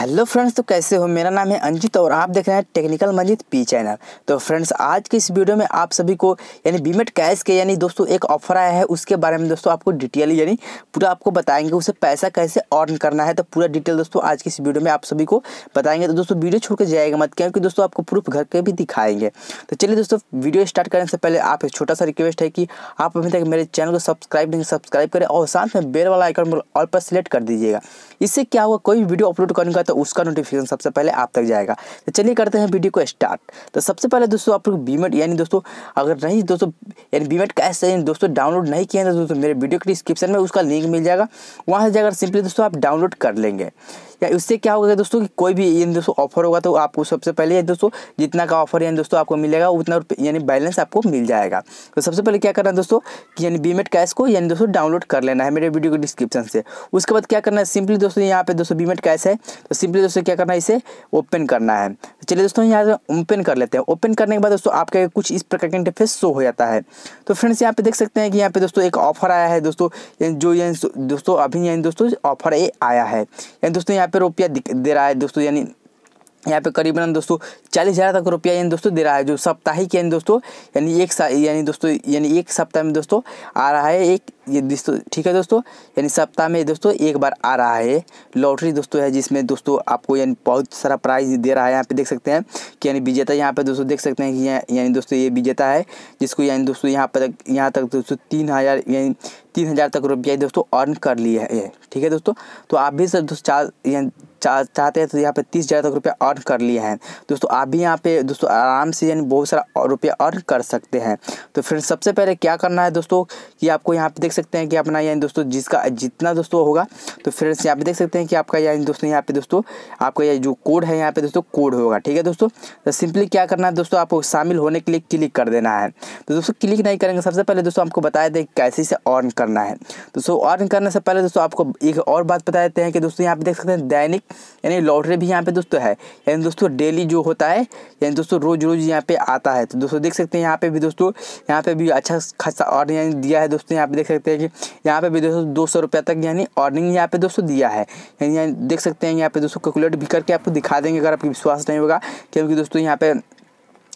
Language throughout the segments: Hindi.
हेलो फ्रेंड्स तो कैसे हो मेरा नाम है अंजित और आप देख रहे हैं टेक्निकल मंजित पी चैनल तो फ्रेंड्स आज के इस वीडियो में आप सभी को यानी बीमेट कैश के यानी दोस्तों एक ऑफर आया है उसके बारे में दोस्तों आपको डिटेल यानी पूरा आपको बताएंगे उसे पैसा कैसे अर्न करना है तो पूरा डिटेल दोस्तों आज के इस वीडियो में आप सभी को बताएंगे तो दोस्तों वीडियो छोड़ के जाएगा मत क्योंकि दोस्तों आपको प्रूफ घर के भी दिखाएंगे तो चलिए दोस्तों वीडियो स्टार्ट करने से पहले आप एक छोटा सा रिक्वेस्ट है कि आप अभी तक मेरे चैनल को सब्सक्राइब नहीं सब्सक्राइब करें और साथ में बेल वाला आइकन ऑल पर सिलेक्ट कर दीजिएगा इससे क्या होगा कोई वीडियो अपलोड करने का तो उसका नोटिफिकेशन सबसे पहले आप तक जाएगा तो चलिए करते हैं वीडियो को स्टार्ट तो सबसे पहले दोस्तों आप लोग बीमेट यानी दोस्तों अगर नहीं दोस्तों यानी बीमेट कैसे दोस्तों डाउनलोड नहीं किया तो दोस्तों मेरे वीडियो के डिस्क्रिप्शन में उसका लिंक मिल जाएगा वहाँ से जाकर सिंपली दोस्तों आप डाउनलोड कर लेंगे या इससे क्या होगा दोस्तों कि कोई भी यानी दोस्तों ऑफर होगा तो आपको सबसे पहले यानी दोस्तों जितना का ऑफर यानी दोस्तों आपको मिलेगा उतना यानी बैलेंस आपको मिल जाएगा तो सबसे पहले क्या करना है दोस्तों कि यानी बीमेट कैश को यानी दोस्तों डाउनलोड कर लेना है मेरे वीडियो के डिस्क्रिप्शन से उसके बाद क्या करना है सिंपली दोस्तों यहाँ पे दोस्तों बीमेट कैश है तो सिंपली दोस्तों क्या करना है इसे ओपन करना है तो चलिए दोस्तों यहाँ से ओपन कर लेते हैं ओपन करने के बाद दोस्तों आपका कुछ इस प्रकार का इंटरफेस शो हो जाता है तो फ्रेंड्स यहाँ पे देख सकते हैं कि यहाँ पे दोस्तों एक ऑफर आया है दोस्तों जो यानी दोस्तों अभी यानी दोस्तों ऑफर ए आया है यानी दोस्तों यहाँ पे रुपया दे रहा है दोस्तों यानी यहाँ पे करीबन दोस्तों चालीस हज़ार तक रुपया यानी दोस्तों दे रहा है जो साप्ताहिक यानी दोस्तों यानी एक यानी दोस्तों यानी एक सप्ताह में दोस्तों आ रहा है एक ये दोस्तों ठीक है दोस्तों यानी सप्ताह में दोस्तों एक बार आ रहा है लॉटरी दोस्तों है जिसमें दोस्तों आपको यानी बहुत सारा प्राइज दे रहा है यहाँ पे देख सकते हैं कि यानी विजेता यहाँ पर दोस्तों देख सकते हैं कि यानी दोस्तों ये विजेता है जिसको यानी दोस्तों यहाँ पर यहाँ तक दोस्तों तीन हज़ार यानी तीन हज़ार तक रुपया दोस्तों अर्न कर लिए है ठीक है दोस्तों तो आप भी सर दोस्तों चार यानी चाहते हैं तो यहाँ पे तीस हज़ार तक रुपया अर्न कर लिए हैं दोस्तों आप भी यहाँ पे दोस्तों आराम से यानी बहुत सारा रुपया अर्न कर सकते हैं तो फिर सबसे पहले क्या करना है दोस्तों कि आपको यहाँ पे देख सकते हैं कि अपना यानी दोस्तों जिसका जितना दोस्तों होगा तो फ्रेंड्स यहाँ पे देख सकते हैं कि आपका यानी दोस्तों यहाँ पे दोस्तों आपका ये जो कोड है यहाँ पे दोस्तों कोड होगा ठीक है दोस्तों तो सिंपली क्या करना है दोस्तों आपको शामिल होने के लिए क्लिक कर देना है तो दोस्तों क्लिक नहीं करेंगे सबसे पहले दोस्तों आपको बताया दें कैसे इसे ऑन करना है दोस्तों ऑन करने से पहले दोस्तों आपको एक और बात बता देते हैं कि दोस्तों यहाँ पे देख सकते हैं दैनिक यानी लॉटरी भी यहाँ पे दोस्तों है यानी दोस्तों डेली जो होता है यानी दोस्तों रोज़ रोज़ यहाँ पे आता है तो दोस्तों देख सकते हैं यहाँ पे भी दोस्तों यहाँ पे भी अच्छा खासा ऑर्डर यानी दिया है दोस्तों यहाँ पे देख सकते हैं कि यहाँ पे भी दोस्तों दो सौ रुपये तक यानी ऑर्डरिंग यहाँ पे दोस्तों दिया है यानी यहाँ देख सकते हैं यहाँ पे दोस्तों कैलकुलेट भी करके आपको दिखा देंगे अगर आपको विश्वास नहीं होगा क्योंकि दोस्तों यहाँ पे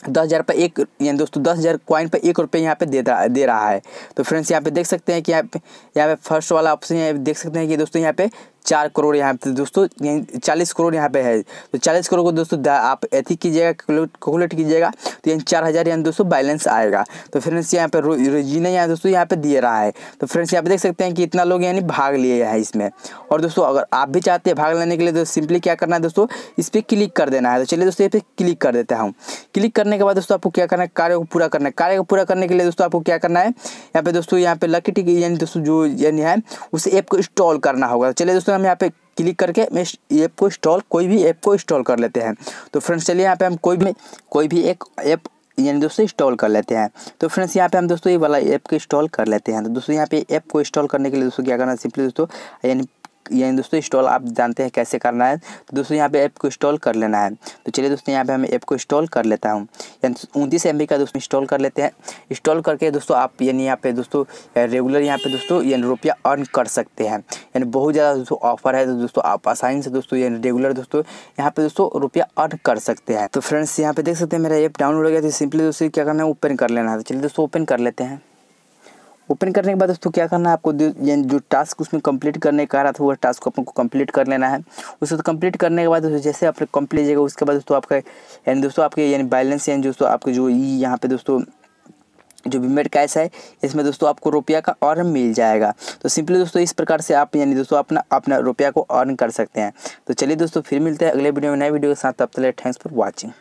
दस हज़ार पर एक यानी दोस्तों दस हज़ार कॉइन पर एक रुपये यहाँ पे दे रहा दे रहा है तो फ्रेंड्स यहाँ पे देख सकते हैं कि यहाँ पे यहाँ पे फर्स्ट वाला ऑप्शन यहाँ देख सकते हैं कि दोस्तों यहाँ पे चार करोड़ यहाँ पे दोस्तों यहीं चालीस करोड़ यहाँ पे है तो चालीस करोड़ को दोस्तों आप एथी कीजिएगा कैलकुलेट कीजिएगा तो यहाँ चार हज़ार यहाँ दोस्तों बैलेंस आएगा तो फ्रेंड्स यहाँ पे रोजीने यहाँ दोस्तों यहाँ पे दिए रहा है तो फ्रेंड्स यहाँ पे देख सकते हैं कि इतना लोग यानी भाग लिए हैं इसमें और दोस्तों अगर आप भी चाहते हैं भाग लेने के लिए तो सिंपली क्या करना है दोस्तों इस पर क्लिक कर देना है तो चलिए दोस्तों ये पे क्लिक कर देता हूँ क्लिक करने के बाद दोस्तों आपको क्या करना है कार्य को पूरा करना है कार्य को पूरा करने के लिए दोस्तों आपको क्या करना है यहाँ पे दोस्तों यहाँ पे लकी टिक यानी दोस्तों जो यानी है उस ऐप को इंस्टॉल करना होगा तो चलिए दोस्तों दोस्तों हम यहाँ पे क्लिक करके मैं ऐप को इंस्टॉल कोई भी ऐप को इंस्टॉल कर लेते हैं तो फ्रेंड्स चलिए यहाँ पे हम कोई भी कोई भी एक ऐप यानी दोस्तों इंस्टॉल कर लेते हैं तो फ्रेंड्स यहाँ पे हम दोस्तों ये वाला ऐप को इंस्टॉल कर लेते हैं तो दोस्तों यहाँ पे ऐप को इंस्टॉल करने के लिए दोस्तों क्या करना सिंपली दोस्तों यानी या दोस्तों इंस्टॉल आप जानते हैं कैसे करना है तो दोस्तों यहाँ पे ऐप को इंस्टॉल कर लेना है तो चलिए दोस्तों यहाँ पे हम ऐप को इंस्टॉल कर लेता हूँ उनतीस एम का दोस्तों इंस्टॉल कर लेते हैं इंस्टॉल करके दोस्तों आप यानी यहाँ पे दोस्तों रेगुलर यहाँ पे दोस्तों यानी रुपया अर्न कर सकते हैं यानी बहुत ज़्यादा दोस्तों ऑफर है तो दोस्तों आप आसानी से दोस्तों यानी रेगुलर दोस्तों यहाँ पे दोस्तों रुपया अर्न कर सकते हैं तो फ्रेंड्स यहाँ पे देख सकते हैं मेरा ऐप डाउनलोड हो गया तो सिंपली दोस्तों क्या करना है ओपन कर लेना है तो चलिए दोस्तों ओपन कर लेते हैं ओपन करने के बाद दोस्तों क्या करना है आपको जो टास्क उसमें कंप्लीट करने का रहा था वो टास्क को अपन को कंप्लीट कर लेना है उसको कंप्लीट तो करने के बाद जैसे आप कंप्लीट जाएगा उसके बाद दोस्तों आपका यानी दोस्तों आपके यानी बैलेंस यानी दोस्तों आपके जो यहाँ पे दोस्तों जो बीमेट कैश है इसमें दोस्तों आपको रुपया का अर्न मिल जाएगा तो सिंपली दोस्तों इस प्रकार से आप यानी दोस्तों अपना अपना रुपया को अर्न कर सकते हैं तो चलिए दोस्तों फिर मिलते हैं अगले वीडियो में नए वीडियो के साथ तब तक थैंक्स फॉर वॉचिंग